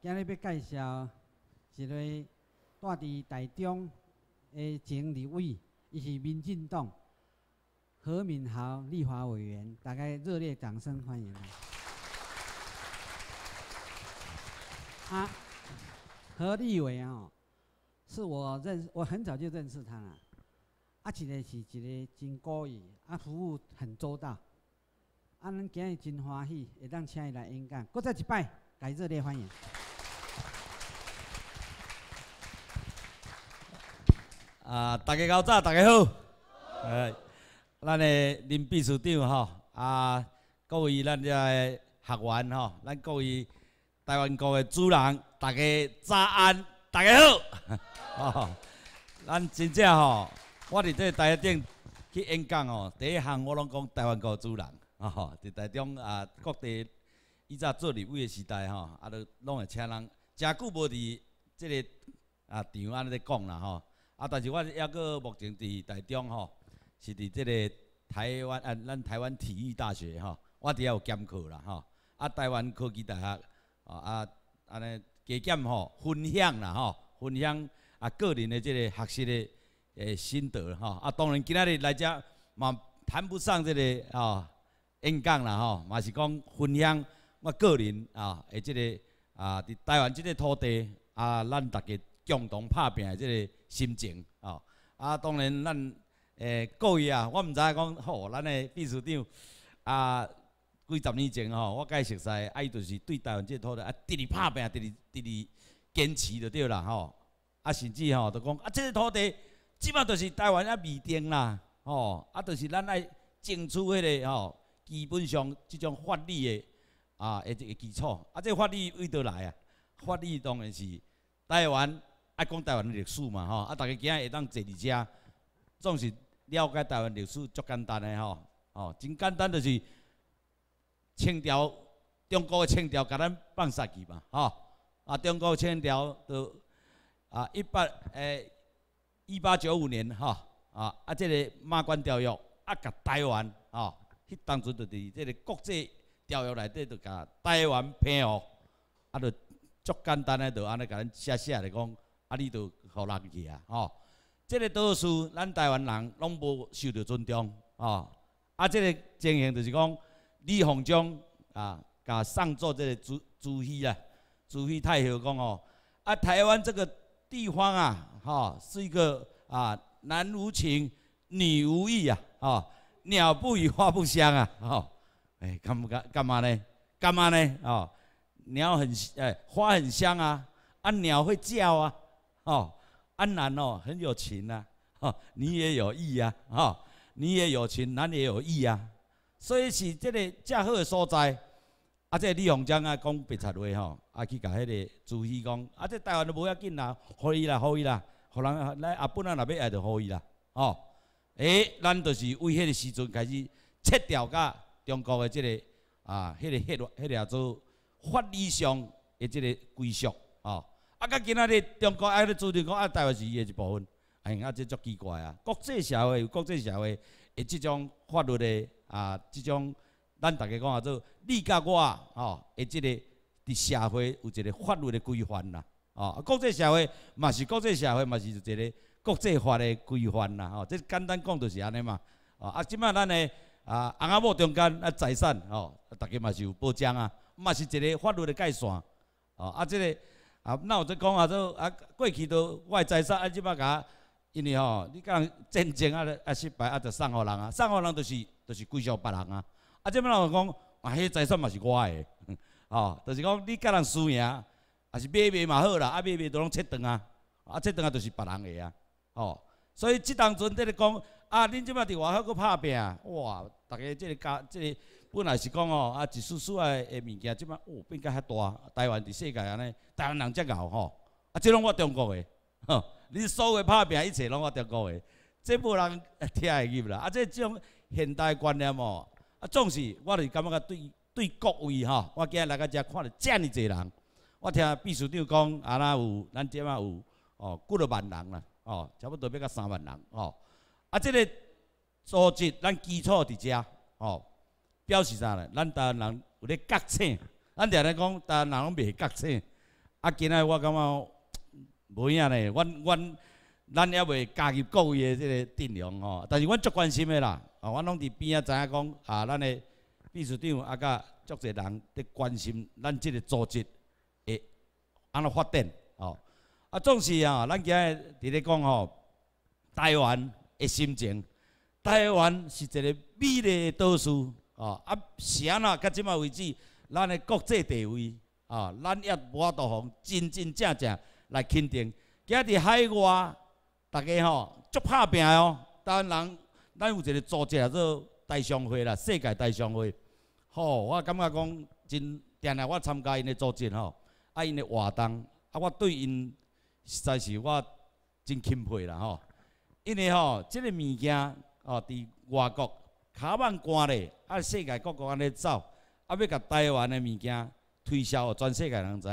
今日要介绍一个住伫台中的前立委，伊是民进党何敏豪立华委员，大家热烈掌声欢迎。啊，何立伟哦，是我认识，我很早就认识他了。啊，一个是一个真高义，啊服务很周到，啊咱今日真欢喜，会当请伊来演讲，搁再一摆，来热烈欢迎。啊！大家较早，大家好。哎，咱的林秘书长吼，啊各位咱只学员吼，咱各位台湾国的主人，大家早安，大家好。哦，咱真正吼，我伫这台顶去演讲吼，第一项我拢讲台湾国主人。哦，伫台中啊各地，以前做立委的时代吼，啊都拢会请人，真久无伫这个啊场安尼咧讲啦吼。啊，但是我抑个目前伫台中吼，是伫即个台湾啊，咱台湾体育大学吼，我伫遐有兼课啦吼。啊，台湾科技大学，啊，安尼加减吼分享啦吼，分享啊个人的即个学习的诶心得吼。啊，当然今仔日来遮嘛谈不上即个吼演讲啦吼，嘛是讲分享我个人啊的即个啊伫台湾即个土地啊，咱逐个。共同拍拼诶，即个心情吼。啊，当然咱诶，各位啊，我毋知讲，吼，咱诶秘书长啊，几十年前吼，我甲伊熟识，啊，伊就是对台湾即个土地啊，直直拍拼，直直直直坚持就对啦吼。啊，甚至吼，着讲啊，即个土地，即摆着是台湾啊未定啦吼。啊，着是咱来争取迄个吼，基本上即种法律诶啊诶一个基础。啊，即个法律为倒来啊？法律当然是台湾。爱讲台湾历史嘛，吼！啊，大家今日会当坐伫遮，总是了解台湾历史足简单诶吼，吼，真简单就是清朝中国诶清朝，甲咱放下去嘛，吼！啊，中国清朝着啊一八诶一八九五年，吼！啊啊，即个马关条约啊，甲台湾，吼，迄当阵就伫即个国际条约内底就甲台湾平哦，啊，就足简单诶，就安尼甲咱写写来讲。啊！你都好人去啊！吼，这个多数咱台湾人拢无受到尊重哦。啊，这个情形就是讲李鸿章啊，甲上座这个朱朱熹啊，朱熹太后讲哦，啊，台湾这个地方啊，吼，是一个啊，男无情，女无义啊，吼，鸟不语，花不香啊，吼，哎，干不干？干嘛呢？干嘛呢？哦，鸟很，哎，花很香啊，啊，鸟会叫啊。哦，安南哦，很有情呐。哦，你也有义呀。哦，你也有情，南也有义呀。所以是这个较好的所在。啊，这李鸿章啊，讲白贼话吼，啊去甲迄个朱熹讲。啊，这台湾都无要紧啦，可以啦，可以啦，互咱来。啊，本来若要来就可以啦。哦，诶，咱就是为迄个时阵开始切掉甲中国的这个啊，迄个迄落迄条做法理上的这个归属。啊！佮今仔日中国爱咧主张讲啊，台湾是伊的一部分。哎啊，即足奇怪啊！国际社会有国际社会的即种法律的啊，即种咱逐家讲啊，做你甲我吼会即个伫社会有一个法律的规范啦，哦，国际社会嘛是国际社会嘛是一个国际法的规范啦，吼，即简单讲就是安尼嘛，哦，啊，即摆咱的。啊翁仔某中间啊财产吼，逐家嘛是有保障啊，嘛是一个法律的界线，哦，啊，即个。啊，有在讲啊，这啊过去都我财产啊，即摆甲因为吼，你甲人战争啊咧啊失败啊，就送互人啊，送互人就是就是归销别人啊。啊，即摆若讲啊，迄财产嘛是我的，吼，就是讲你甲人输赢，啊是买卖嘛好啦，啊买卖都拢切断啊，啊切断啊就是别人诶啊，吼。所以即当阵在咧讲啊，恁即摆伫外口搁拍拼，哇，逐个即个家即个。本来是讲哦，啊，一丝丝诶诶物件，即摆哦，变甲遐大。台湾伫世界安尼，台湾人遮牛吼，啊，即拢我中国诶，吼，你所有拍拼一切拢我中国诶，即无人听会入啦。啊，即种现代观念哦，啊，总是我是感觉甲对对各位吼，我今日来个遮看到遮尔济人，我听秘书长讲，啊，咱有咱即摆有哦，几落万人啦，哦，差不多要甲三万人吼，啊，即个素质咱基础伫遮，哦。表示啥呢？咱呾人有咧觉醒，咱定咧讲呾人拢袂觉醒。啊，今仔我感觉无影咧，阮阮咱也未加入各位的即个阵容吼，但是阮足关心的啦。哦，阮拢伫边仔知影讲啊，咱的秘书长啊，甲足济人伫关心咱即个组织会安怎发展吼。啊，总是啊，咱今仔伫咧讲吼，台湾的心情，台湾是一个美丽的岛屿。哦，啊，安啦？到即卖为止，咱的国际地位，哦，咱也无度互真真正正来肯定。今伫海外，大家吼，足拍拼哦。咱然，咱有一个组织叫做大商会啦，世界大商会。吼，我感觉讲真，定来我参加因的组织吼，啊，因的活动，啊，我对因实在是我真钦佩啦吼。因为吼，即个物件哦，伫外国。卡万关咧，啊，世界各国安尼走，啊，要甲台湾的物件推销，哦，全世界人知。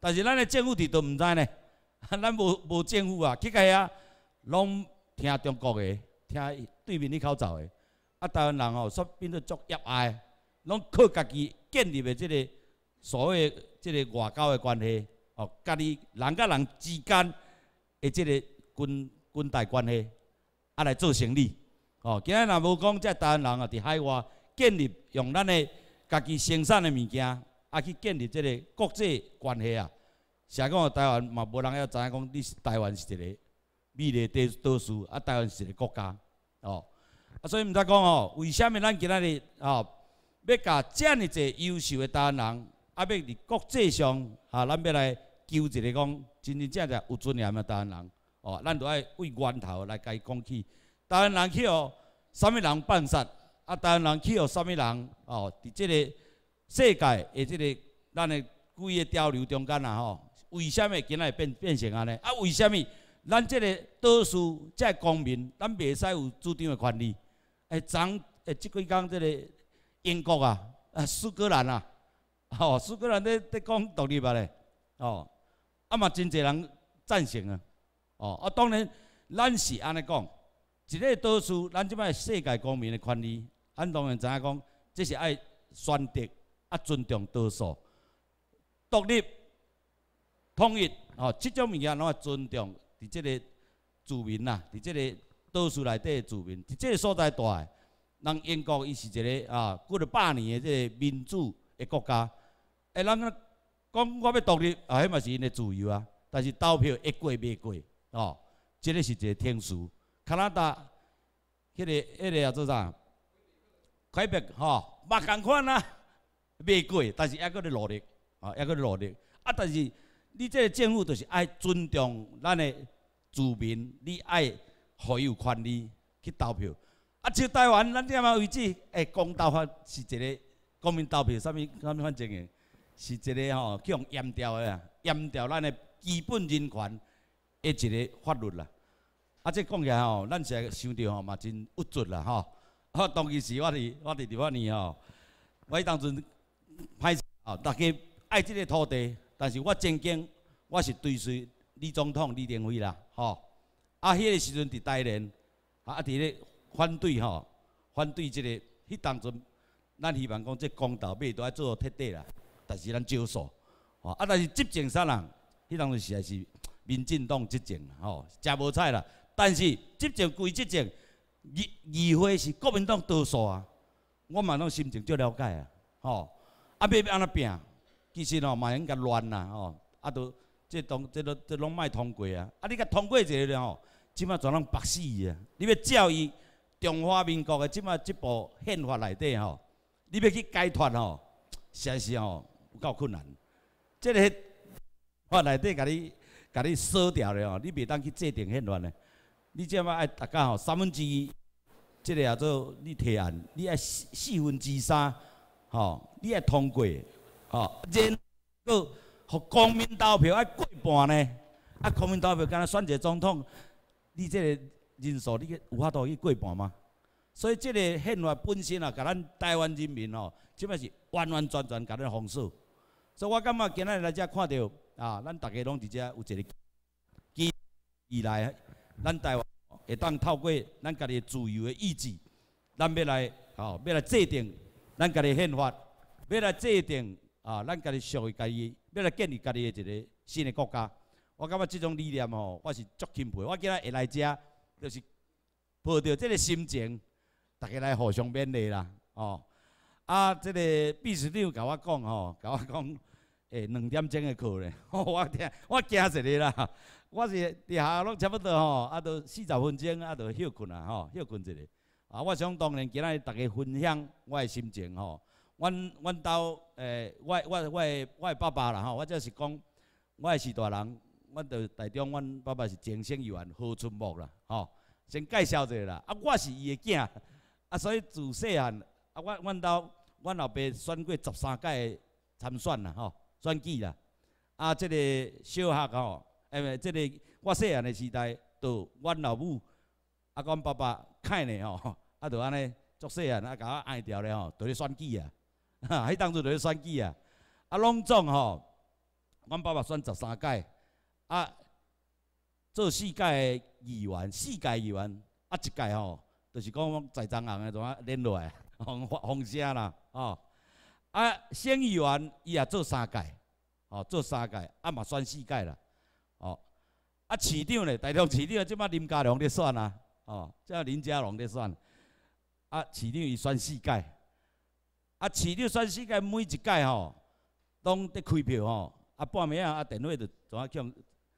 但是咱的政府伫都唔知呢，啊，咱无无政府啊，去家遐拢听中国的，听对面那口走的，啊，台湾人吼，煞变做作狭爱，拢靠家己建立的这个所谓这个外交的关系，哦，家己人甲人之间的这个军军大关系，啊，来做生意。哦，今仔若无讲，这台湾人啊，伫海外建立用咱的家己生产诶物件，啊去建立即个国际关系啊，成讲台湾嘛无人要知影讲，你是台湾是一个美丽地岛屿，啊，台湾是一个国家，哦，啊，所以毋知讲哦，为虾米咱今仔日哦，要甲遮尔济优秀诶台湾人，啊，要伫国际上啊，咱要来求一个讲真真正正有尊严诶台湾人，哦，咱都爱为源头来甲伊讲起。台湾人去学什么人办杀？啊，台湾人去学什么人？哦，伫即个世界个即个咱个规个潮流中间啊，吼，为什么今仔会变变成安尼？啊，为什么咱即个导师、这公民，咱袂使有主张个权利？诶，昨诶即几工即个英国啊，啊苏格兰啊，吼，苏格兰在在讲独立啊咧，吼，啊嘛真侪人赞成啊，哦，啊当然咱是安尼讲。一个导数，咱即摆世界公民的权利，咱当然知影讲，即是爱选择啊，尊重多数、独立、统一吼，即种物件拢要尊重。伫即个主民呐，伫即个倒数内底个民，伫即个所在住的，人英国伊是一个啊过了百年的即个民主的国家。哎，咱讲我要独立啊，迄嘛是因的自由啊，但是投票一过袂过哦，即个是一个天数。加拿大，迄个、迄个啊，做啥？改变吼，八光款啊，袂贵，但是抑搁咧努力，啊，抑搁咧努力。啊，但是你这政府就是爱尊重咱的居民，你爱互伊有权利去投票。啊，像台湾咱这么位置，哎，公投法是一个公民投票，啥物、啥物反正个，是一个吼去互阉掉的啊，阉掉咱的基本人权，一个法律啦。啊，即讲起来吼，咱是想着吼嘛真郁卒啦吼。啊，当其时我伫我伫伫我呢吼。我迄当阵歹吼，大家爱即个土地，但是我曾经我是追随李总统李登辉啦吼。啊，迄个时阵伫台联，啊伫咧反对吼，反对即个迄当阵，咱希望讲即公道袂倒来做彻底啦，但是咱少数吼。啊，但是执政杀人，迄当阵实在是民进党执政，吼，食无菜啦。但是，即种规，即种二二花是国民党多数啊，我嘛拢心情足了解啊，吼。啊，欲欲安怎拼？其实吼，嘛应该乱啦，吼。啊，着即通，即啰即拢莫通过啊。啊，你甲通过一下了吼，即嘛全拢白死啊。你要照伊中华民国的即嘛即部宪法内底吼，你要去解脱吼，诚实吼有够困难。即个法内底甲你甲你锁掉了吼，你袂当去制定宪法的。你即摆爱大家吼，三分之一即个也做你提案，你爱四四分之三吼，你爱通过吼，然后互公民投票爱过半呢？啊，公民投票敢若选一个总统，你即个人数你计有法度去过半吗？所以即个宪法本身啊，甲咱台湾人民吼，即摆是完完全全甲你封锁。所以我感觉今仔日来遮看到啊，咱逐家拢伫遮有一个依来。咱台湾会当透过咱家己自由的意志，咱要来吼，要来制定咱家己宪法，要来制定啊，咱家己属于家己，要来建立家己的一个新的国家。我感觉这种理念吼，我是足钦佩。我今日会来遮，就是抱着这个心情，大家来互相勉励啦，哦。啊，这个秘书长甲我讲吼，甲我讲，诶，两点钟的课咧，我听，我惊死你啦！我是伫下拢差不多吼，啊，着四十分钟，啊，着休困啊，吼，休困一下。啊，我想当然今仔日大家分享我的心情吼。阮阮兜诶，我我我我爸爸啦吼，我者是讲我诶，是大人，阮着台中阮爸爸是前县议员何春木啦，吼，先介绍一下啦。啊，我是伊诶囝，啊，所以自细汉啊，我阮兜阮老爸选过十三届参选啦，吼，选举啦。啊，即个小学吼。因袂即个，我细汉的时代，就阮老母啊，阮爸爸看呢吼，啊就安尼足细汉，啊甲我按掉了吼，就咧选举啊。哈，迄当初就咧选举啊。啊，拢总吼，阮爸爸选十三届，啊，做四届议员，四届议员，啊一届吼，就是讲财政行个种啊连落来，红红虾啦，吼。啊，县议员伊也做三届，吼做三届，啊嘛选四届啦。啊，市长咧，台中市长即摆林佳龙咧选啊，哦，即摆林佳龙咧选，啊，市长伊选四届，啊，市长选四届，每一届吼，拢咧开票吼，啊，半暝啊，啊，电话就怎啊叫，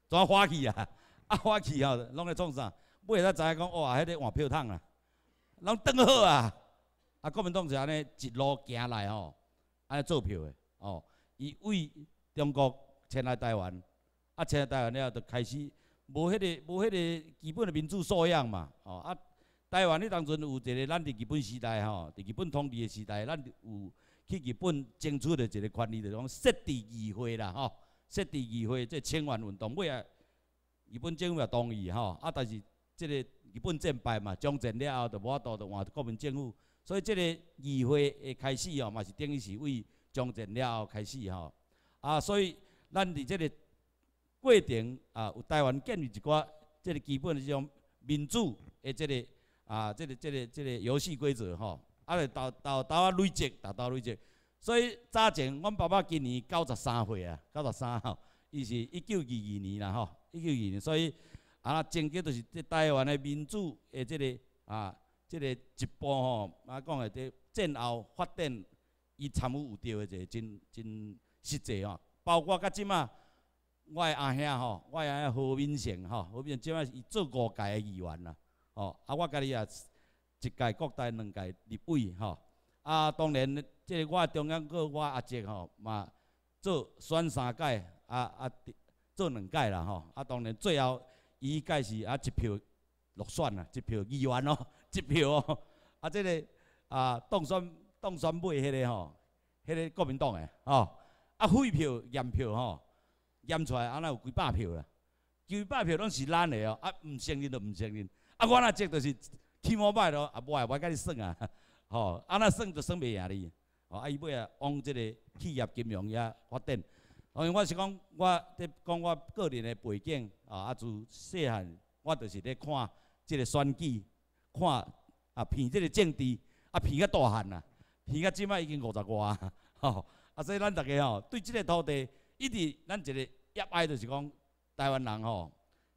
怎啊花去啊，啊，花去吼，拢咧创啥，尾后才知讲，哇，迄个换票通啦，拢当好啊，啊，国民党是安尼一路行来吼，安尼做票的，哦，伊为中国前来台湾，啊，前来台湾了后，著开始。无迄个无迄个基本的民主素养嘛，吼啊！台湾咧当中有一个咱伫日本时代吼，伫、日本统治的时代，咱有去日本争取着一个权利，就讲设置议会啦，吼设置议会，即清源运动尾啊，日本政府也同意吼，啊但是即个日本战败嘛，抗战了后就无法度，就换国民政府，所以即个议会的开始哦，嘛是等于是为抗战了后开始吼，啊所以咱伫即个。过定啊，有台湾建立一寡即个基本的这种民主的即个啊，即个、即个、即个游戏规则吼，啊来斗、斗、斗啊累积，斗、斗累积。所以早前，阮爸爸今年九十三岁啊，九十三吼，伊是一九二二年啦吼，一九二二年。所以啊，整个都是即台湾的民主的即个啊，即个一步吼，啊讲的这战后发展，伊参与有对的，一个真真实际吼，包括甲即啊。我阿兄吼，我阿兄何敏成吼，何敏成即摆是做五届的议员啦，吼，啊，我家己也一届国代、两届立委吼，啊，当然，即个我中央佮我阿叔吼，嘛做选三届，啊啊做两届啦吼，啊，当然最后，伊届是啊一票落选啦，一票议员咯，一票哦，啊，即个啊当选当选尾迄个吼，迄个国民党诶，吼，啊废票验票吼。验出来，安那有几百票啦，几百票拢是咱的哦，啊，毋承认就毋承认，啊，我那即就是起魔败咯，啊，无的，我甲你算啊，吼，安那算就算袂赢你，哦，啊伊尾啊往即个企业金融遐发展，因为我是讲，我伫讲我个人的背景，哦，啊自细汉我就是伫看即个选举，看啊片即个政治，啊片到大汉啊，片到即摆已经五十外，吼，啊所以咱逐家吼对即个土地，一直咱一个。热爱就是讲，台湾人吼，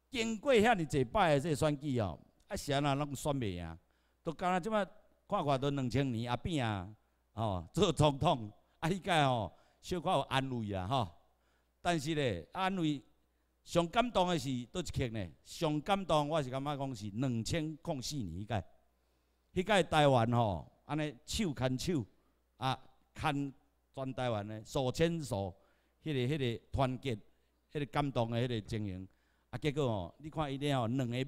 经过遐尼济摆个即选举哦，啊安人拢选袂赢，都干呾即摆看看都两千年啊变啊，吼做总统，啊迄届吼小可有安慰啊吼。但是咧安慰上感动的是倒一刻呢，上感动我是感觉讲是两千零四年迄届，迄届台湾吼安尼手牵手啊牵全台湾的手牵手，迄个迄个团结。迄个感动的迄个情形。啊，结果哦，你看伊咧哦，两个要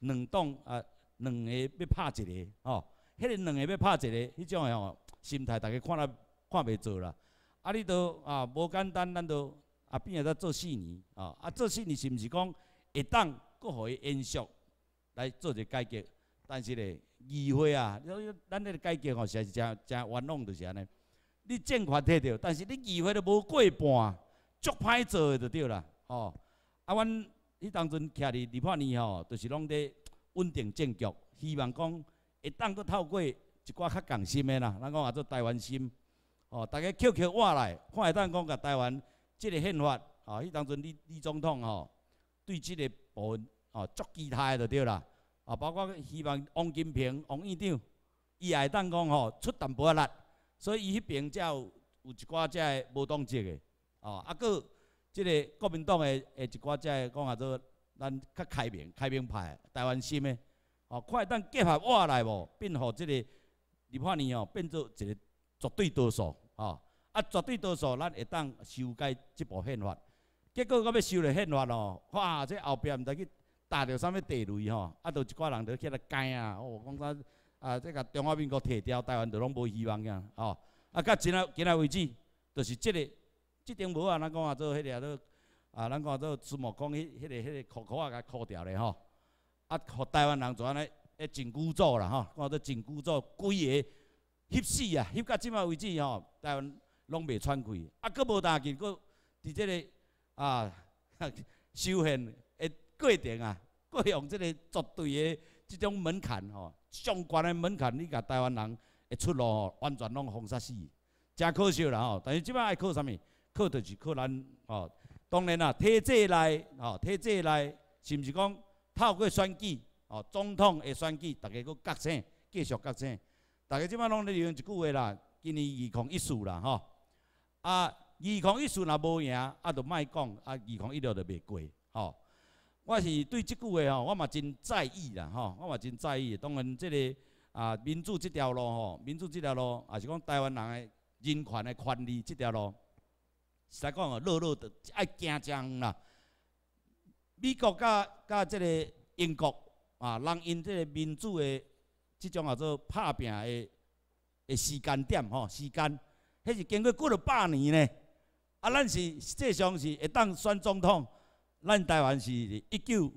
两档啊，两个要拍一个哦，迄个两个要拍一个，迄种哦心态，大家看来看袂做啦。啊，你都啊无简单，咱都啊变啊在做四年啊，啊做四年是毋是讲会当搁互伊延续来做一个改革？但是咧，议会啊，咱迄个改革哦，实在是诚诚冤枉，就是安尼。你正确得着，但是你议会都无过半。足歹做诶就对啦，吼！啊，阮迄当阵徛伫二八年吼，就是拢伫稳定政局，希望讲会当去透过一寡较共心诶啦，咱讲也做台湾心，吼！大家捡捡话来，看会当讲甲台湾即个宪法，吼！迄当阵李李总统吼，对即个部分，吼，足期待诶就对啦，啊，包括希望王金平王院长，伊也会当讲吼出淡薄仔力，所以伊迄边才有有一寡遮会无当职诶。哦，啊，阁即个国民党诶诶一寡只个讲下做咱较开明、开明派、台湾心诶，哦，看会当结合我来无，变互即个立法院哦变做一个绝对多数，哦，啊，绝对多数咱会当修改即部宪法，结果到要修改宪法咯，哇，即后壁毋知去搭着啥物地雷吼，啊，着一寡人着起来干啊，哦，讲啥啊，即甲中华民国摕掉，台湾着拢无希望㗎，哦，啊，到今仔今仔为止，着是即个。即顶无啊，咱讲啊，做迄个做啊，咱讲做孙悟空迄迄个迄个箍箍仔，甲箍掉咧吼。啊，互台湾人就安尼，迄真箍咒啦吼，看做真箍咒规个翕死啊，翕到即满为止吼，台湾拢袂喘气。啊，佫无大志佫伫即个啊 修行的过程啊，佫用即个绝对的即种门槛吼，上悬的门槛，你甲台湾人会出路吼，完全拢封杀死，真可惜啦吼。但是即摆爱靠啥物？靠，就是靠咱哦。当然啦，体制内哦，体制内是毋是讲透过选举哦，总统诶选举，大家搁角省继续角省大家即摆拢在用一句话啦，今年二抗一输啦吼。啊，二抗一输若无赢，啊，就卖讲啊，二抗一路就袂过吼。我是对即句话吼，我嘛真在意啦吼，我嘛真在意。当然，即个啊，民主即条路吼，民主即条路，也是讲台湾人诶人权诶权利即条路。实在讲哦，弱弱著爱行将啦。美国甲甲即个英国啊，人因即个民主的即种啊做拍拼的的时间点吼，时间，迄是经过几了百年呢。啊，咱是实际上是会当选总统，咱台湾是一九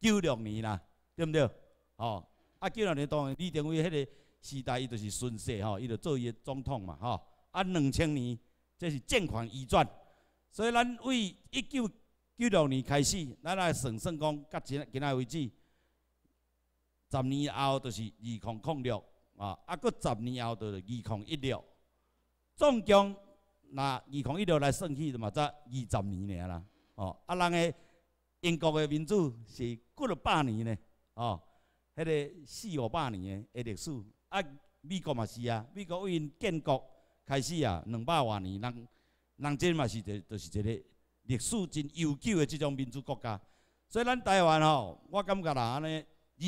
九六年啦，对毋对？哦，啊九六年当李登辉迄个时代，伊就是顺势吼，伊就做伊的总统嘛，吼。啊，两千年。这是健款已转，所以咱为一九九六年开始，咱来算算讲，到今今仔为止，十年后就是二零零六啊，啊，搁十年后就是二零一六，总共若二零一六来算起的嘛，则二十年尔啦，哦，啊，咱个英国个民主是过了百年呢，哦，迄个四五百年个历史，啊，美国嘛是啊，美国为建国。开始啊，两百多年，人人这嘛是，就就是一个历史真悠久的这种民主国家。所以咱台湾吼，我感觉啦，安尼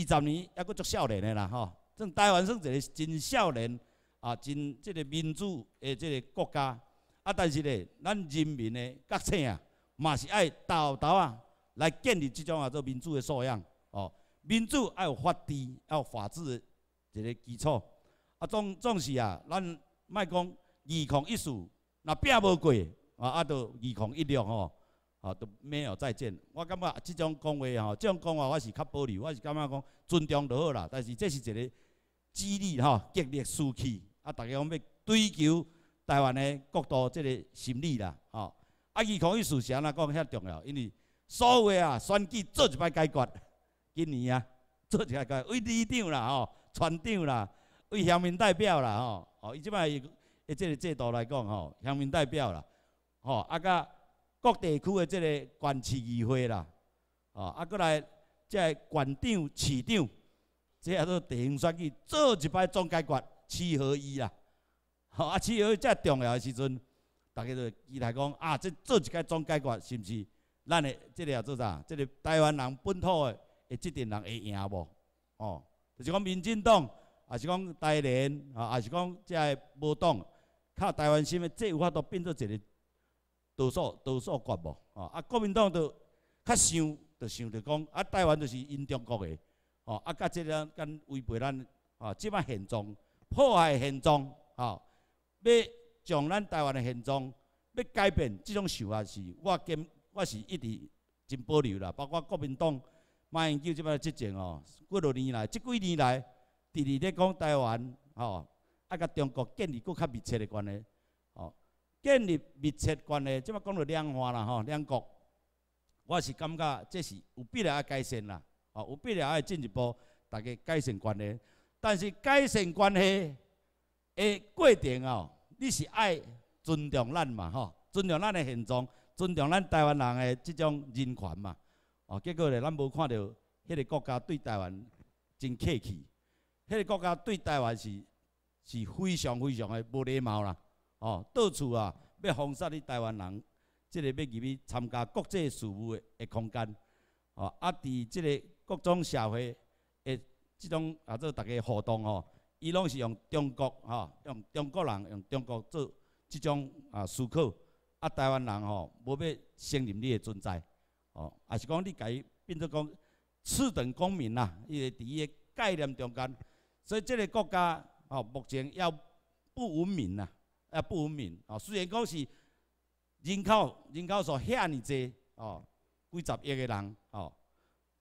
二十年还佫足少年的啦吼。算台湾算一个真少年啊，真这个民主的这个国家。啊，但是咧，咱人民的觉醒啊，嘛是爱斗斗啊，来建立这种啊做民主的素养。哦，民主要有法治，要有法治的一个基础。啊，总总是啊，咱卖讲。二矿一数，若拼无过，啊，啊，就二矿一六吼，啊，都没有再见。我感觉即种讲话吼，即种讲话我是较保留，我是感觉讲尊重就好啦。但是这是一个激励吼，激励士气，啊，大家讲要追求台湾的国度即个心理啦，吼。啊，二矿一数是安啊，讲遐重要，因为所有啊选举做一摆解决，今年啊 做一摆解，为队长啦，吼，船长啦，为乡民代表啦，吼，哦，伊即摆。诶，即个制度来讲吼，乡民代表啦，吼啊，甲各地区诶即个县市议会啦，吼啊，过来即个县长、市长，即下都地方选举做一摆总解决，七合一啦，吼啊，七合一遮重要诶时阵，大家就期待讲啊，即做一摆总解决是毋是？咱诶，即个也做啥？即个台湾人本土诶，诶，即阵人会赢无？哦，就是讲民进党，也是讲台联，也是讲即个无党。靠台湾新闻，这有法都变做一个倒数倒数国无吼啊，国民党都较想，就想着讲啊，台湾就是因中国的哦啊，甲即个敢违背咱啊，即摆现状，破坏现状哦，要从咱台湾的现状要改变，这种想法是我今我是一直真保留啦。包括国民党马英九即摆执政哦，几落年来，即几年来，直直咧讲台湾哦。啊，甲中国建立佫较密切的关系，吼，建立密切关系，即马讲到两岸啦吼，两国，我是感觉这是有必要爱改善啦，吼，有必要爱进一步大家改善关系。但是改善关系的过程哦，你是爱尊重咱嘛吼，尊重咱的现状，尊重咱台湾人的即种人权嘛，哦，结果呢，咱无看到迄个国家对台湾真客气，迄个国家对台湾是。是非常非常诶无礼貌啦！哦，到处啊要封杀你台湾人，即个要入去参加国际事务诶空间哦。啊，伫即个各种社会诶即种啊，做大家互动哦，伊拢是用中国哈，用中国人，用中国做即种啊思考。啊，台湾人哦，无要承认你诶存在哦。啊，是讲你家变做讲次等公民啦，伊个伫伊个概念中间，所以即个国家。哦，目前要不文明呐，要不文明。哦，虽然讲是人口人口数遐尼济，哦，几十亿个人，哦，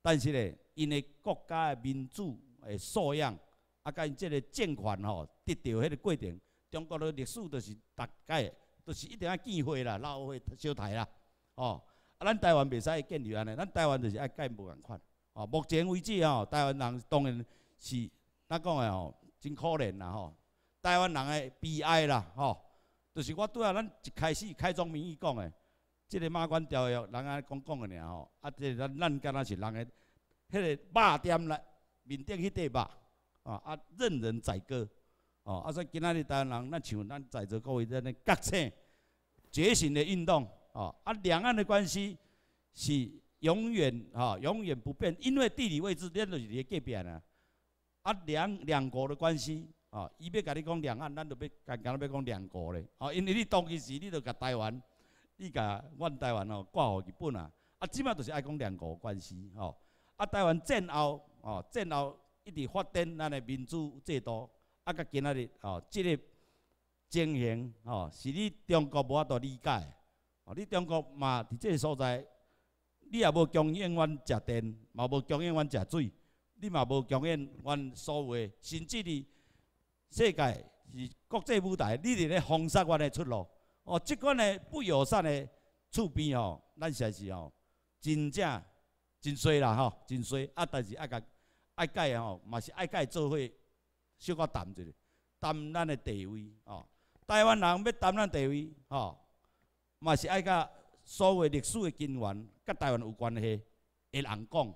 但是咧，因个国家个民主个素养，啊，甲因即个政权，吼，得到迄个过程，中国个历史就是逐届，就是一定啊见血啦、老血、烧台啦，哦，啊，咱台湾袂使建立安尼，咱台湾就是爱改无共款。哦，目前为止，吼，台湾人当然是咱讲个，吼。真可怜啦吼，台湾人诶悲哀啦吼，就是我拄仔咱一开始开宗明义讲诶，即个马关条约，人安讲讲诶尔吼，啊即咱咱敢若是人诶，迄个肉店内面顶迄块肉，啊啊任人宰割，哦啊所以今仔日台湾人，咱像咱在座各位咱觉醒觉醒诶运动，哦啊两岸的关系是永远吼永远不变，因为地理位置咱就是伫袂隔壁啊。啊，两两国的关系啊，伊要甲你讲两岸，咱就欲，今今仔要讲两国咧。哦，因为你当其时你就甲台湾，你甲阮台湾哦挂乎日本啊。啊，即摆就是爱讲两国关系哦。啊，台湾战后哦，战后一直发展咱的民主制度，啊，到今仔日哦，即个情形哦，是你中国无法度理解。哦，你中国嘛伫即个所在，你也无供应阮食电，嘛无供应阮食水。你嘛无强忍，阮所有，甚至于世界是国际舞台，你伫咧封杀阮的出路。哦，即款的不友善的厝边哦，咱实是哦，真正真衰啦吼，真衰。啊，但是爱甲爱解的吼，嘛是爱解做伙，小可谈一，谈咱的地位哦。台湾人要谈咱地位吼，嘛是爱甲所谓历史的根源，甲台湾有关系的人讲。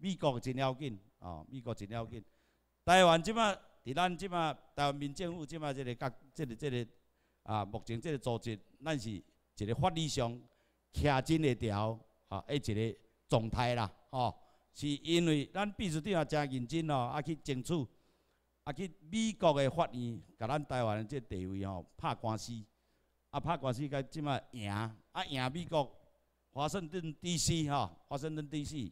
美国真要紧，哦，美国真要紧。台湾即马，伫咱即马，台湾民政府即马，即个角，即个即个，啊，目前即个组织，咱是一个法律上徛真会条，啊，一个状态啦，吼，是因为咱必须长啊诚认真哦，啊去争取，啊去美国个法院，甲咱台湾诶即个地位吼，拍官司，啊拍官司，甲即马赢，啊赢美国华盛顿 D.C. 吼，华盛顿 D.C.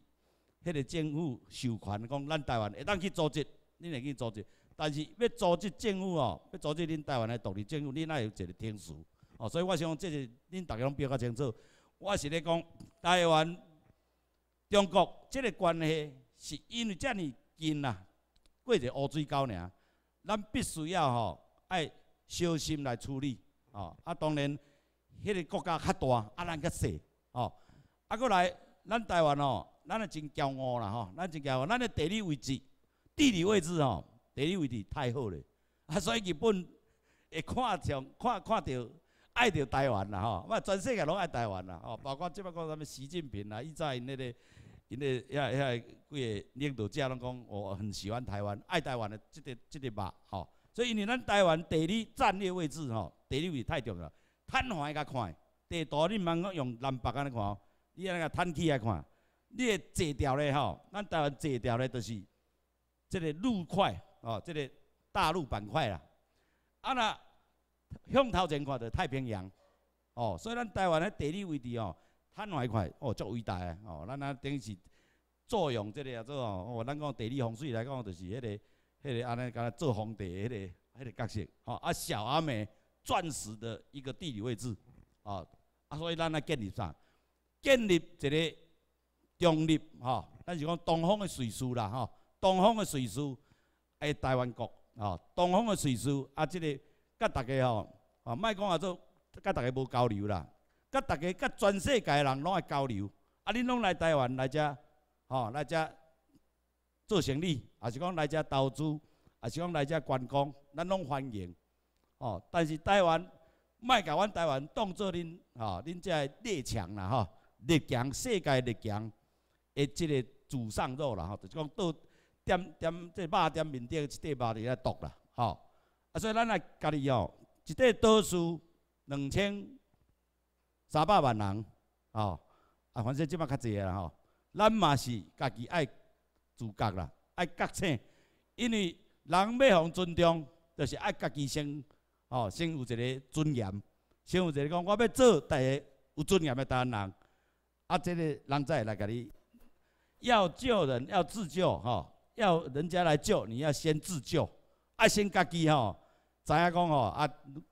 迄个政府授权讲，咱台湾会当去组织，恁会去组织。但是要组织政府哦，要组织恁台湾的独立政府，恁哪有一个天书哦？所以我想，这是恁大家拢比较清楚。我是咧讲台湾、中国即个关系，是因为遮尔近啦，过一个乌水沟尔。咱必须要吼，爱小心来处理哦。啊，当然，迄个国家较大，啊咱较细哦。啊，过来，咱台湾哦。咱也真骄傲啦，吼！咱真骄傲，咱的地理位置，地理位置吼，地理位置太好咧，啊！所以日本会看上、看看到爱着台湾啦，吼！嘛全世界拢爱台湾啦，吼！包括即摆讲什么习近平啦，伊在因那个因个遐遐几个领导，者拢讲我很喜欢台湾，爱台湾的即个即个肉吼！所以因为咱台湾地理战略位置吼，地理位置太重要，摊开甲看，地图你毋茫讲用南北安尼看，你安尼甲摊起来看。你个坐条咧吼，咱台湾坐条咧，就是即个陆块哦，即个大陆板块啦。啊那向头前看，就太平洋哦，所以咱台湾的地理位置哦，摊外块哦，足伟大啊哦，咱啊等于是作用即个啊做哦，我咱讲地理风水来讲，就是迄个迄个安尼若做皇帝迄个迄个角色哦。啊小阿妹钻石的一个地理位置哦，啊所以咱啊建立啥？建立一个。中立，吼，咱是讲东方的水师啦，吼，东方的水师，诶，台湾国，吼，东方的水师啊，即个，甲大家吼，吼，卖讲啊做，甲大家无交流啦，甲大家甲全世界的人拢会交流，啊，恁拢来台湾来遮，吼，来遮做生意，啊，是讲来遮投资，啊，是讲来遮观光，咱拢欢迎，哦，但是台湾，卖甲阮台湾当做恁，吼，恁遮列强啦，吼，列强，世界列强。诶，即个煮上肉啦吼，就是讲倒点点即肉点面顶一块肉伫遐剁啦吼。啊，所以咱来家己哦，即块刀数两千三百万人吼，啊，反正即摆较侪啦吼。咱嘛是家己爱自觉啦，爱觉醒，因为人要互尊重，就是爱家己先吼先有一个尊严，先有一个讲我要做个有尊严个大人，啊，即个人才来家己。要救人，要自救，吼！要人家来救，你要先自救，啊，先家己吼！知影讲吼，啊，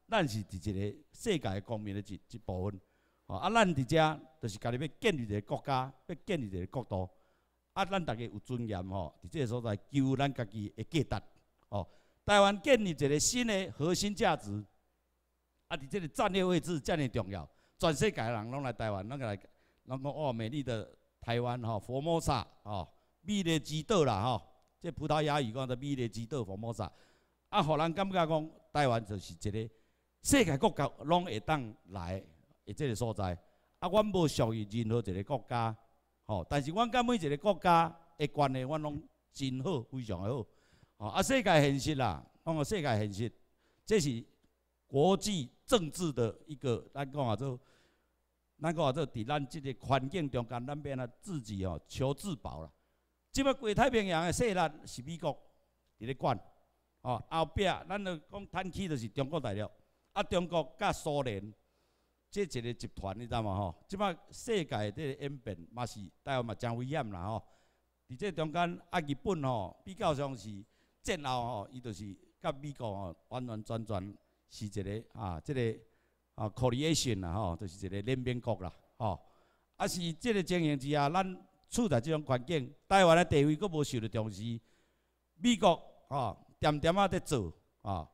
咱是伫一个世界公民的一一部分，吼！啊，咱伫遮，就是家己要建立一个国家，要建立一个国度，啊，咱逐个有尊严吼！伫即个所在，求咱家己的价值，吼！台湾建立一个新的核心价值，啊，伫即个战略位置遮尔重要，全世界的人拢来台湾，拢来，拢讲哦，美丽的。台湾吼，佛摩萨吼，美列之岛啦吼，即葡萄牙语讲的美列之岛，佛摩萨，啊，互人感觉讲台湾就是一个世界国家，拢会当来，诶，这个所在，啊，阮无属于任何一个国家，吼，但是阮跟每一个国家的关系，阮拢真好，非常好，吼，啊，世界现实啦，讲个世界现实，这是国际政治的一个，咱讲啊就。咱个啊，就伫咱即个环境中间，咱变啊自己哦求自保啦。即马过太平洋个势力是美国伫咧管哦，后壁咱就讲，战起就是中国大陆。啊，中国甲苏联即一个集团，你知嘛吼？即马世界即个演变嘛是，大系嘛真危险啦吼。伫这中间啊，日本吼比较上是战后吼，伊就是甲美国哦，完完全全是一个啊，即个。啊 c r r e a t i o n 啦，吼，就是一个联名国啦，吼，啊是即个情形之下，咱处在即种环境，台湾的地位佫无受到重视。美国，吼，点点啊在做，吼，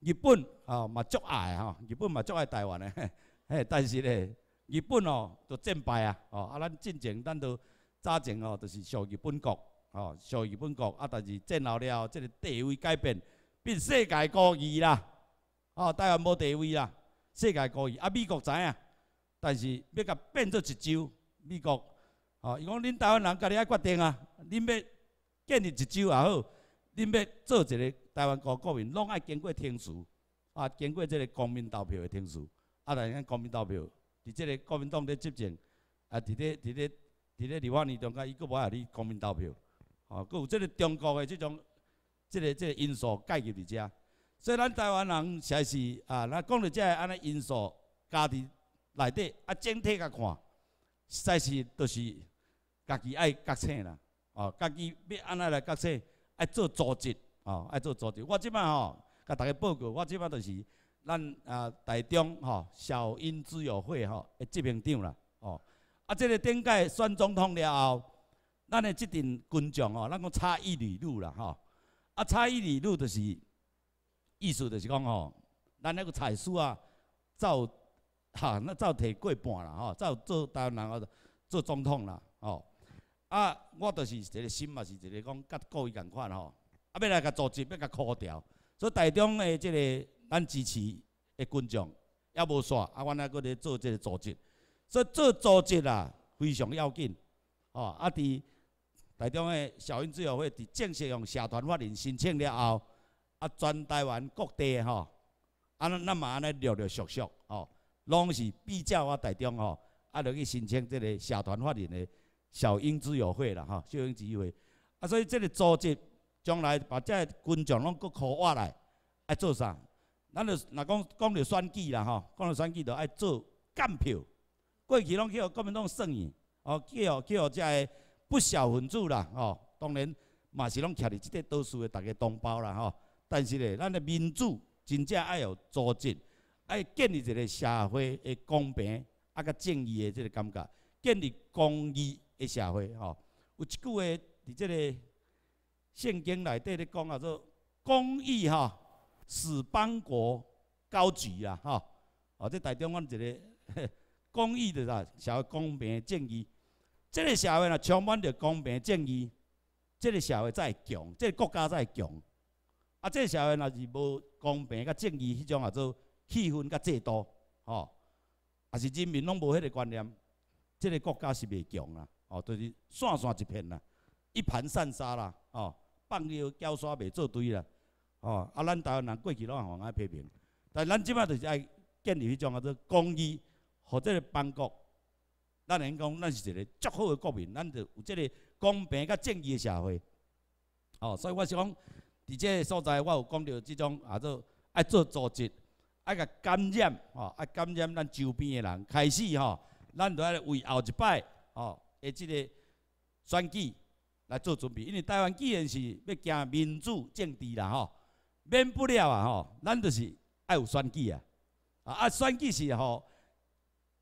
日本，吼嘛足爱吼，日本嘛足爱台湾的，嘿，但是咧，日本哦，就战败啊，哦，啊，咱进前咱都早前哦，就是属于本国，哦，属于本国，啊，但是战后了后，即个地位改变，变世界孤儿啦，哦，台湾无地位啦。世界各异，啊，美国知影，但是要甲变做一州，美国，哦，伊讲，恁台湾人家己爱决定啊，恁要建立一州也好，恁要做一个台湾国国民，拢爱经过听时啊，经过即个公民投票的听时啊，但是讲公民投票，伫即个国民党伫执政，啊，伫咧伫咧伫咧立法院中间，伊阁无爱你公民投票，哦，阁有即个中国的即种，即个即个因素介入伫遮。所以，咱台湾人实在是啊，咱讲着遮安尼因素，家己内底啊，整体甲看，实在是就是家己爱觉醒啦，哦，家己要安尼来觉醒，爱做组织，哦，爱做组织。我即摆吼，甲大家报告，我即摆就是咱啊，台中吼，小英自由会吼，诶执行长啦，哦，啊，即个顶届选总统了后，咱诶即阵群众吼，咱讲差一里路啦，吼，啊，差一里路就是。意思就是讲吼，咱那个蔡叔啊，走哈，那走提过半啦吼，走做当然后做总统啦吼。啊，我就是一个心嘛，是一个讲甲故意共款吼。啊，要来甲组织，要个协调。所以台中诶，即个咱支持诶群众也无煞啊，我乃个咧做即个组织。所以做组织啊，非常要紧吼。啊，伫台中诶，小英自由会伫正式用社团法人申请了后。啊，全台湾各地吼，啊，咱嘛安尼陆陆续续吼，拢是比较啊大中吼，啊，落去申请即个社团法人的小英资友会啦，吼，小英资友会。啊，所以即个组织将来把遮个军长拢搁互我来，爱做啥？咱着若讲讲着选举啦，吼，讲着选举着爱做干票，过去拢去互国民拢算伊，哦，去互去互遮个不少分子啦，哦，当然嘛是拢徛伫即块岛苏的逐个同胞啦，吼。但是呢，咱的民主真正爱有组织，爱建立一个社会的公平啊，较正义的即个感觉，建立公益的社会吼。有一句话伫即个圣经内底咧讲啊，说公益吼，使邦国高举啦吼。哦，即代表阮一个 公益的啦，社会公平正义。即个社会若充满着公平正义，即个社会才会强，即个国家才会强。啊，这社会若是无公平、甲正义迄种啊，做气氛、甲制度，吼，啊是人民拢无迄个观念，即个国家是袂强啦，吼，就是散散一片啦，一盘散沙啦，吼，放尿胶沙袂做堆啦，吼，啊，咱台湾人过去拢互人批评，但咱即摆著是爱建立迄种啊做公义，或者邦国，咱能讲咱是一个足好个国民，咱著有即个公平、甲正义个社会，哦，所以我想。伫即个所在，我有讲到，即种啊，做爱做组织，爱甲感染吼，爱感染咱周边诶人开始吼，咱著爱为后一摆吼诶即个选举来做准备，因为台湾既然是要行民主政治啦吼，免不了啊吼，咱著是爱有选举啊，啊，选举是吼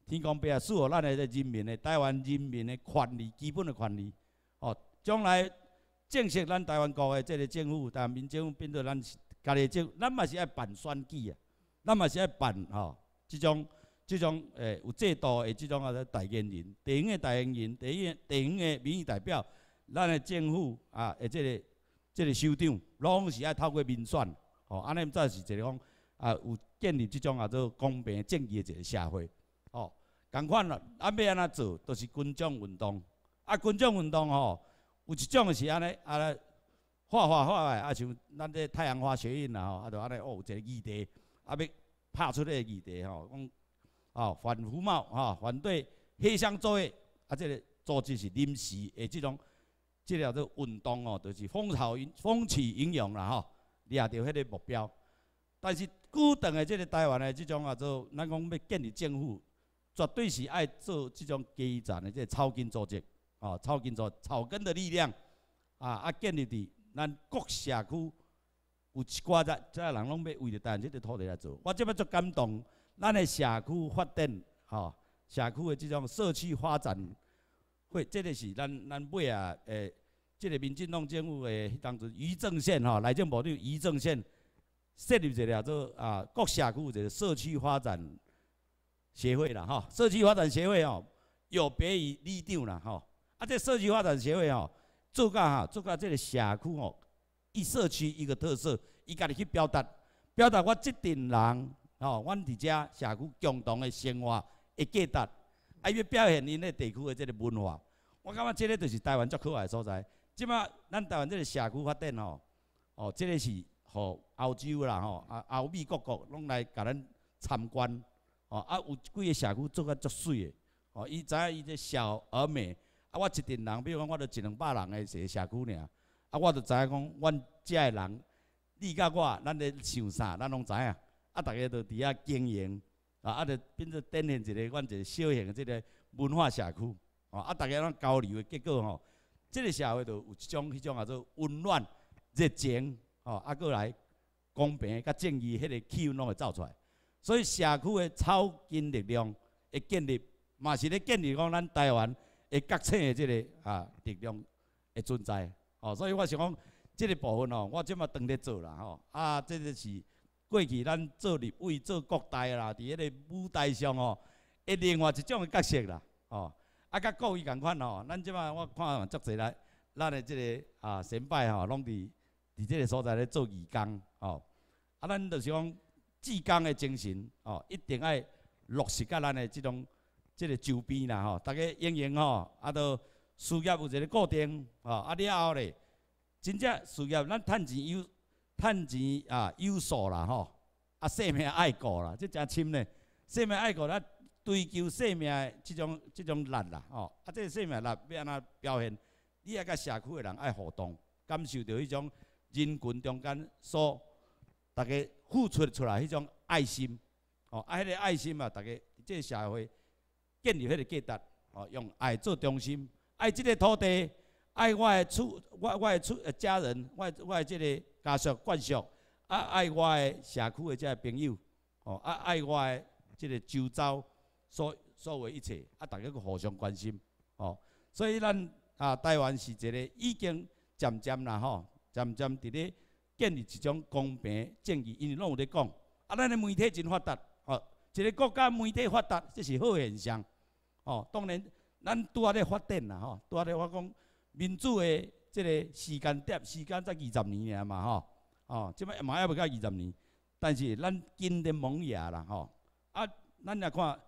天公伯啊，赐予咱诶即人民诶，台湾人民诶权利，基本诶权利，哦，将来。正式咱台湾国的即个政府，但民政府变做咱家己的政，咱嘛是要办选举啊，咱嘛是要办吼，即种即种诶有制度的即种啊咧代言人，第一个代言人，第一个第一个民意代表，咱的政府啊，即个即个首长，拢是爱透过民选，吼，安尼毋则是一个讲啊，有建立即种啊做公平正义的一个社会，吼，共款啦，啊要安怎做，都是群众运动，啊群众运动吼。有一种是安尼，啊，画画画诶，啊，像咱这太阳花学院啦吼，啊，就安尼哦，有一个议题，啊，要拍出这个议题吼，讲啊，反服贸，吼，反对黑箱作业，啊，这个组织是临时诶，这种，即个都运动哦，就是风潮风起云涌啦吼，掠着迄个目标，但是，固定诶，即个台湾诶，即种啊，做，咱讲要建立政府，绝对是爱做即种基层诶，个草根组织。哦，草根在草根的力量啊！啊，建立伫咱各社区有一寡遮遮人拢要为着咱即个土地来做。我即要足感动，咱的社区发展，吼，社区的即种社区发展会，即个是咱咱尾啊，诶，即个民进党政府的迄当中，于政县吼，内政部长于政县设立一个做啊，各社区一个社区发展协会啦，吼，社区发展协会哦，有别于立场啦，吼。啊！即社区发展协会吼，做甲哈，做甲即个社区吼，一社区一个特色，伊家己去表达，表达我即阵人吼，阮伫遮社区共同的生活，的价值，啊！要表现因个地区的即个文化，我感觉即个就是台湾足可爱的所在。即摆，咱台湾即个社区发展吼，哦，即个是，吼，欧洲啦吼，啊，欧美各国拢来甲咱参观，哦，啊，有几个社区做甲足水吼，哦，知影伊即小而美。啊！我一群人，比如讲，我着一两百人个一个社区尔。啊，我着知影讲，阮遮的人，你甲我，咱咧想啥，咱拢知影。啊，逐个着伫遐经营，啊，啊，着变做展现一个阮一个小型的即个文化社区。哦，啊，逐个咱交流的结果吼，即个社会着有一种迄种叫做温暖、热情，哦，啊，过来公平、甲正义迄个气氛拢会走出来。所以社区的超根力量，会建立嘛，是咧建立讲咱台湾。会角色个即个啊力量会存在哦，所以我想讲即个部分哦，我即马当咧做啦吼啊，这就是过去咱做立委做国代啦，伫迄个舞台上哦，个另外一种个角色啦哦，啊，甲过去共款哦，咱即马我看足侪来，咱个即个啊，先派吼，拢伫伫即个所在咧做义工哦，啊，咱就是讲志工的精神哦，一定爱落实甲咱的即种。即个周边啦吼，大家经营吼，啊都事业有一个固定吼，啊了后咧，真正事业咱趁钱有趁钱啊有数啦吼，啊性命爱国啦，即诚深咧，性命爱国咱追求生命诶即种即种力啦吼，啊即个生命力要安怎表现？你也甲社区诶人爱互动，感受到迄种人群中间所逐个付出出来迄种爱心，吼，啊迄个爱心啊，逐个即个社会。建立迄个价值，哦，用爱做中心，爱即个土地，爱我诶厝，我我诶厝诶家人，我我诶即个家属眷属，啊，爱我诶社区诶即个朋友，哦，啊，爱我诶即个周遭所所有一切，啊，大家去互相关心，哦，所以咱啊，台湾是一个已经渐渐啦吼，渐渐伫咧建立一种公平正义，因为拢有咧讲，啊，咱诶媒体真发达，哦，一个国家媒体发达，即是好现象。哦，当然，咱拄啊咧发展啦，吼，拄咧我讲民主的即个时间点，时间才二十年尔嘛，吼，哦，即摆嘛还未到二十年，但是咱今天萌芽啦，吼，啊，咱若看，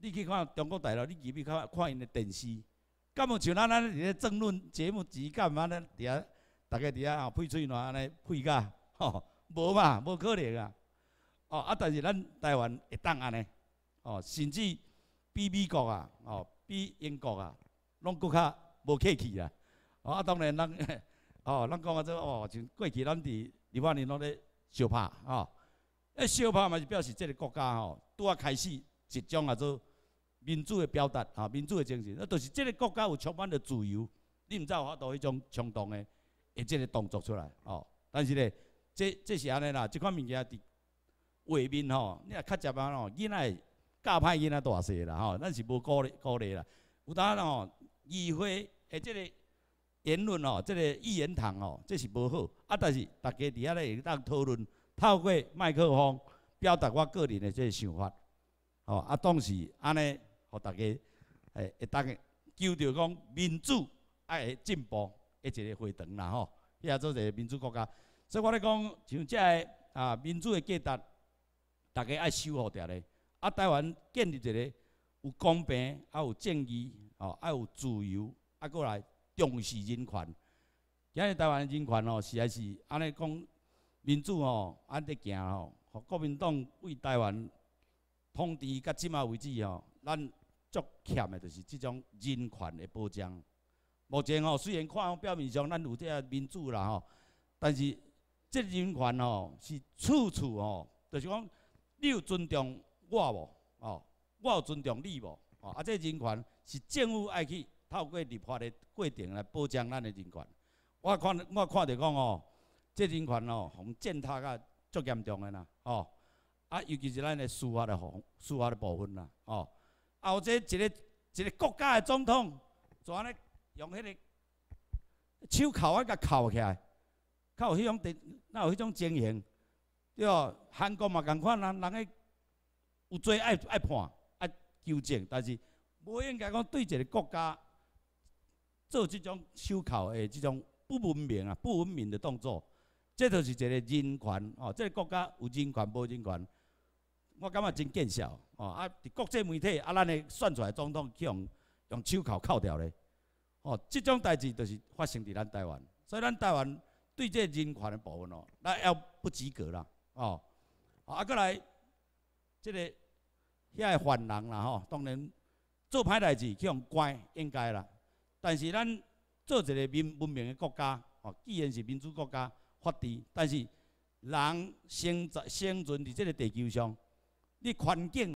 你去看中国大陆，你入去看，看因的电视，敢无像咱咱伫咧争论节目集，敢有安尼伫遐大家伫啊配嘴乱安尼配噶，吼，无嘛，无可能啊，哦，啊，但是咱台湾会当安尼，哦，甚至。比美国啊，哦，比英国啊，拢更加无客气啦。哦，啊，当然，咱，哦，咱讲啊，这哦，就过去咱伫，二八年拢咧相拍，吼。阿相拍嘛是表示即个国家吼，拄啊开始一种啊做民主诶表达，吼，民主诶精神。啊，就是即个国家有充满着自由，你毋知有法度迄种冲动诶，诶，即个动作出来，哦。但是咧，这，这是安尼啦，即款物件伫画面吼，你若较一般吼，囡仔。教歹囡仔大细啦吼，咱是无鼓励鼓励啦。有当吼议会诶，即个言论吼，即个一言堂吼，即是无好。啊，但是大家伫遐咧会当讨论，透过麦克风表达我个人诶即个想法，吼啊，当时安尼，互大家诶会当求着讲民主爱进步，一个会堂啦吼，遐做一个民主国家。所以我咧讲，像即个啊，民主的价值，大家爱守护着咧。啊！台湾建立一个有公平、啊有正义、吼啊有自由，啊过来重视人权。今日台湾人权吼，实在是安尼讲，民主吼，安尼行吼，国民党为台湾统治到即摆为止吼，咱足欠的就是即种人权的保障。目前吼，虽然看表面上咱有个民主啦吼，但是即人权吼是处处吼，就是讲你有尊重。我无哦，我有尊重你无哦。啊，这人权是政府爱去透过立法的过程来保障咱的人权。我看我看着讲哦，这人权哦，互践踏个足严重的呐哦。啊，尤其是咱的司法的方，司法的部分呐哦。啊，有这一个一个国家的总统就安尼用迄个手铐啊，甲铐起来，较有迄种电，哪有迄种情形，对哦，韩国嘛共款啊，人个。有罪爱爱判爱纠正，但是无应该讲对一个国家做即种手铐的即种不文明啊、不文明的动作，这就是一个人权哦。这个国家有人权无人权，我感觉真见笑哦。啊，国际媒体啊，咱会选出来总统去用用手铐铐掉咧，哦。即种代志就是发生伫咱台湾，所以咱台湾对这人权的部分哦，那要不及格啦哦。啊，再来这个。遐会犯人啦吼，当然做歹代志去互关应该啦。但是咱做一个民文明的国家，吼，既然是民主国家、法治，但是人生在生存伫即个地球上，你环境。